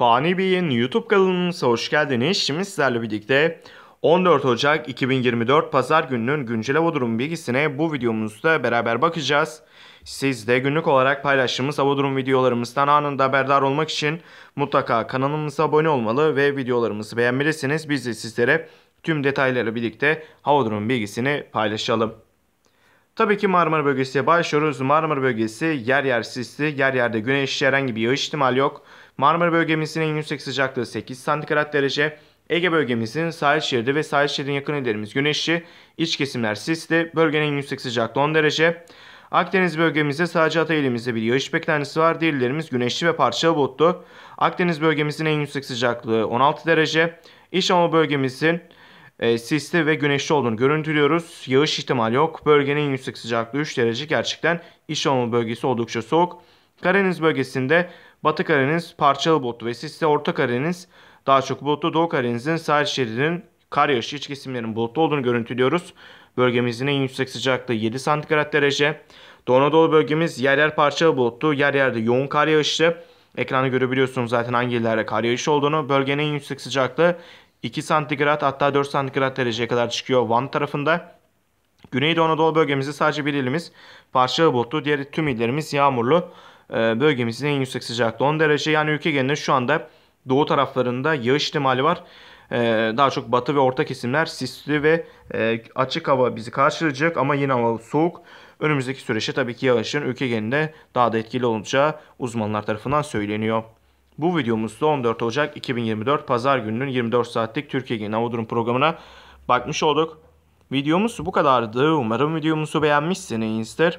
Fani Bey'in YouTube kanalımıza hoş geldiniz. Şimdi sizlerle birlikte 14 Ocak 2024 Pazar gününün güncel hava durumu bilgisine bu videomuzda beraber bakacağız. Siz de günlük olarak paylaştığımız hava durum videolarımızdan anında haberdar olmak için mutlaka kanalımıza abone olmalı ve videolarımızı beğenmelisiniz. Biz de sizlere tüm detayları birlikte hava durum bilgisini paylaşalım. Tabii ki Marmara bölgesiye başlıyoruz. Marmara bölgesi yer yer sisli, yer yerde güneşli herhangi bir yağış ihtimali yok. Marmara Bölgemizin en yüksek sıcaklığı 8 santigrat derece. Ege bölgemizin sahil şeridi ve sahil şeridin yakın illerimiz güneşli, iç kesimler sisli, bölgenin en yüksek sıcaklığı 10 derece. Akdeniz bölgemizde sadece Hatay ilimizde bir yağış beklentisi var. Diğerlerimiz güneşli ve parçalı bulutlu. Akdeniz bölgemizin en yüksek sıcaklığı 16 derece. İç Anadolu bölgemizin e, sisli ve güneşli olduğunu görüntülüyoruz. Yağış ihtimali yok. Bölgenin en yüksek sıcaklığı 3 derece. Gerçekten İç Anadolu bölgesi oldukça soğuk. Karadeniz bölgesinde Batı kareniz parçalı bulutlu ve sisli. Orta kareniz daha çok bulutlu. Doğu karenizin sahil şeridinin kar yağışı iç kesimlerin bulutlu olduğunu görüntülüyoruz. Bölgemizin en yüksek sıcaklığı 7 santigrat derece. Doğu Anadolu bölgemiz yer yer parçalı bulutlu. Yer yerde yoğun kar yağışlı. Ekranı görebiliyorsunuz zaten hangi illerde kar yağışı olduğunu. Bölgenin en yüksek sıcaklığı 2 santigrat hatta 4 santigrat dereceye kadar çıkıyor Van tarafında. Güneydoğu Anadolu bölgemizde sadece bir ilimiz parçalı bulutlu. Diğer tüm illerimiz yağmurlu. E, bölgemizin en yüksek sıcaklığı 10 derece. Yani ülke genelinde şu anda doğu taraflarında yağış ihtimali var. E, daha çok batı ve orta kesimler sisli ve e, açık hava bizi karşılayacak ama yine hava soğuk. Önümüzdeki süreçte tabii ki yağışın ülke genelinde daha da etkili olacağı uzmanlar tarafından söyleniyor. Bu videomuzda 14 Ocak 2024 Pazar gününün 24 saatlik Türkiye Genel Hava Durum programına bakmış olduk. Videomuz bu kadardı. Umarım videomuzu beğenmişsinizdir.